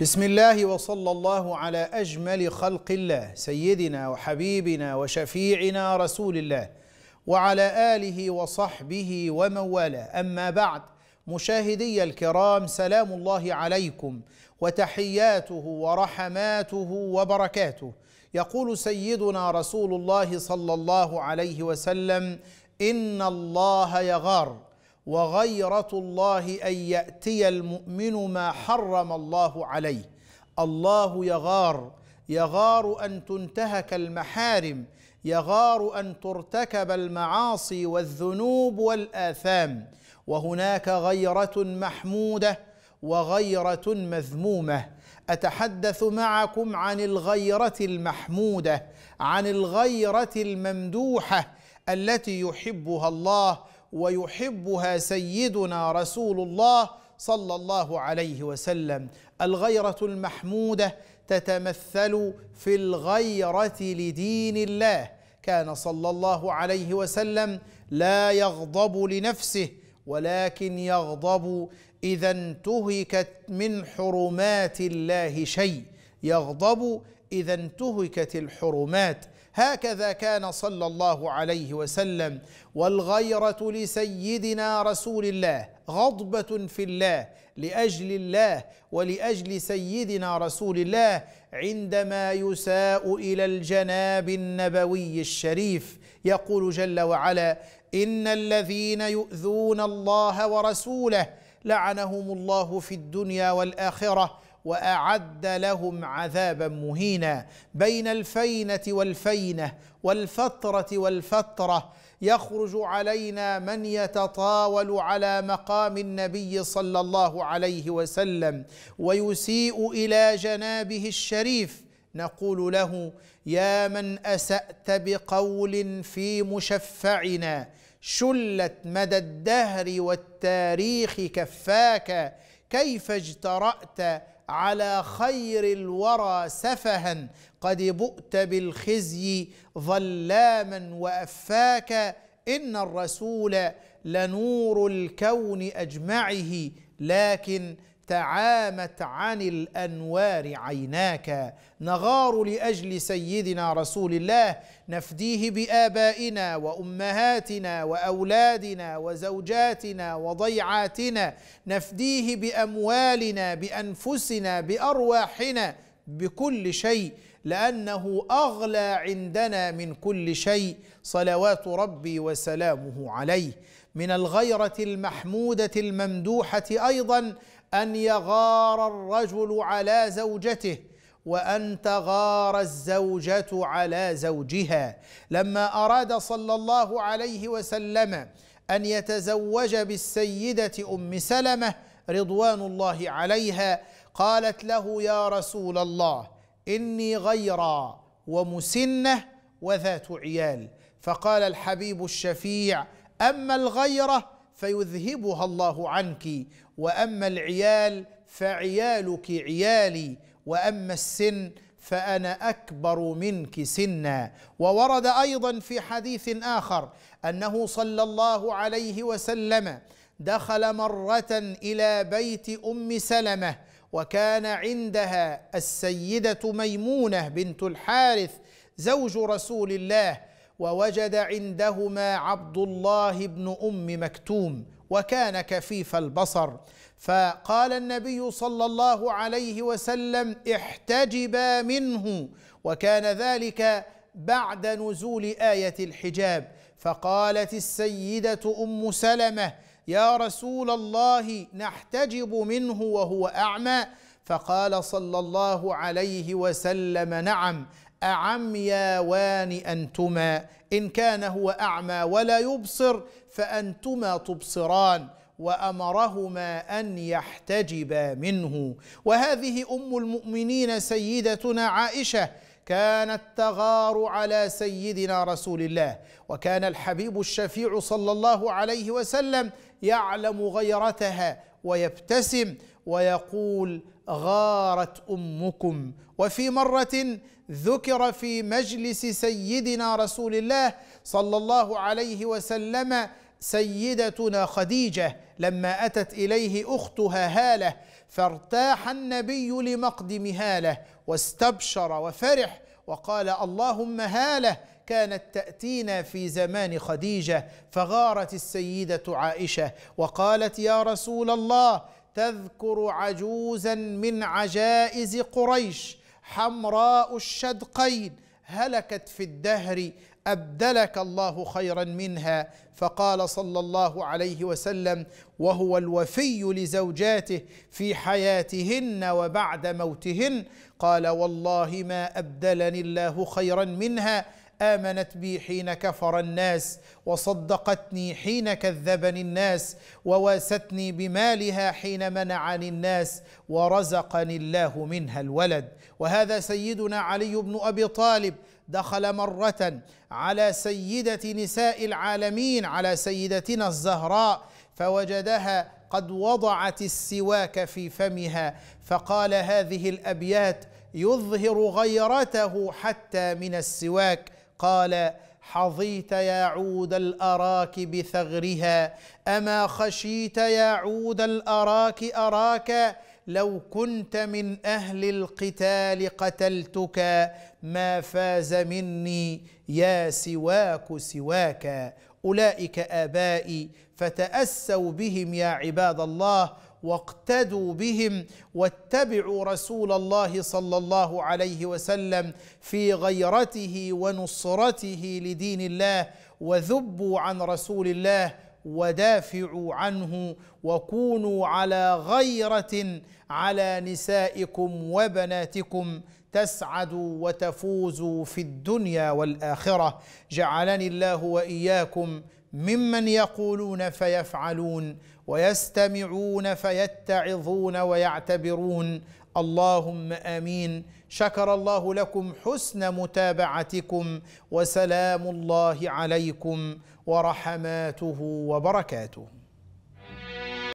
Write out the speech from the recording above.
بسم الله وصلى الله على أجمل خلق الله سيدنا وحبيبنا وشفيعنا رسول الله وعلى آله وصحبه ومن والاه أما بعد مشاهدي الكرام سلام الله عليكم وتحياته ورحماته وبركاته يقول سيدنا رسول الله صلى الله عليه وسلم إن الله يغار وغيرة الله أن يأتي المؤمن ما حرم الله عليه الله يغار يغار أن تنتهك المحارم يغار أن ترتكب المعاصي والذنوب والآثام وهناك غيرة محمودة وغيرة مذمومة أتحدث معكم عن الغيرة المحمودة عن الغيرة الممدوحة التي يحبها الله ويحبها سيدنا رسول الله صلى الله عليه وسلم الغيره المحموده تتمثل في الغيره لدين الله كان صلى الله عليه وسلم لا يغضب لنفسه ولكن يغضب اذا انتهكت من حرمات الله شيء يغضب اذا انتهكت الحرمات هكذا كان صلى الله عليه وسلم والغيره لسيدنا رسول الله غضبه في الله لاجل الله ولاجل سيدنا رسول الله عندما يساء الى الجناب النبوي الشريف يقول جل وعلا ان الذين يؤذون الله ورسوله لعنهم الله في الدنيا والاخره واعد لهم عذابا مهينا بين الفينه والفينه والفتره والفتره يخرج علينا من يتطاول على مقام النبي صلى الله عليه وسلم ويسيء الى جنابه الشريف نقول له يا من اسات بقول في مشفعنا شلت مدى الدهر والتاريخ كفاك كيف اجترات على خير الورى سفها قد بؤت بالخزي ظلاما وافاك ان الرسول لنور الكون اجمعه لكن تعامت عن الانوار عيناك نغار لاجل سيدنا رسول الله نفديه بابائنا وامهاتنا واولادنا وزوجاتنا وضيعاتنا نفديه باموالنا بانفسنا بارواحنا بكل شيء لانه اغلى عندنا من كل شيء صلوات ربي وسلامه عليه من الغيره المحموده الممدوحه ايضا ان يغار الرجل على زوجته وان تغار الزوجه على زوجها لما اراد صلى الله عليه وسلم ان يتزوج بالسيده ام سلمه رضوان الله عليها قالت له يا رسول الله إني غيرا ومسنة وذات عيال فقال الحبيب الشفيع أما الغيرة فيذهبها الله عنك وأما العيال فعيالك عيالي وأما السن فأنا أكبر منك سنا وورد أيضا في حديث آخر أنه صلى الله عليه وسلم دخل مرة إلى بيت أم سلمة وكان عندها السيدة ميمونة بنت الحارث زوج رسول الله ووجد عندهما عبد الله بن أم مكتوم وكان كفيف البصر فقال النبي صلى الله عليه وسلم احتجبا منه وكان ذلك بعد نزول آية الحجاب فقالت السيدة أم سلمة يا رسول الله نحتجب منه وهو اعمى فقال صلى الله عليه وسلم نعم أعمياوان أنتما إن كان هو أعمى ولا يبصر فأنتما تبصران وأمرهما أن يحتجبا منه وهذه أم المؤمنين سيدتنا عائشة كان التغار على سيدنا رسول الله وكان الحبيب الشفيع صلى الله عليه وسلم يعلم غيرتها ويبتسم ويقول غارت امكم وفي مره ذكر في مجلس سيدنا رسول الله صلى الله عليه وسلم سيدتنا خديجه لما اتت اليه اختها هاله فارتاح النبي لمقدم هاله واستبشر وفرح وقال اللهم هاله كانت تاتينا في زمان خديجه فغارت السيده عائشه وقالت يا رسول الله تذكر عجوزا من عجائز قريش حمراء الشدقين هلكت في الدهر أبدلك الله خيرا منها فقال صلى الله عليه وسلم وهو الوفي لزوجاته في حياتهن وبعد موتهن قال والله ما أبدلني الله خيرا منها امنت بي حين كفر الناس وصدقتني حين كذبني الناس وواستني بمالها حين منعني الناس ورزقني الله منها الولد وهذا سيدنا علي بن ابي طالب دخل مرة على سيدة نساء العالمين على سيدتنا الزهراء فوجدها قد وضعت السواك في فمها فقال هذه الأبيات يظهر غيرته حتى من السواك قال حظيت يا عود الأراك بثغرها أما خشيت يا عود الأراك أراك لو كنت من اهل القتال قتلتك ما فاز مني يا سواك سواك اولئك ابائي فتاسوا بهم يا عباد الله واقتدوا بهم واتبعوا رسول الله صلى الله عليه وسلم في غيرته ونصرته لدين الله وذبوا عن رسول الله ودافعوا عنه وكونوا على غيره على نسائكم وبناتكم تسعدوا وتفوزوا في الدنيا والاخره جعلني الله واياكم ممن يقولون فيفعلون ويستمعون فيتعظون ويعتبرون اللهم امين شكر الله لكم حسن متابعتكم وسلام الله عليكم ورحماته وبركاته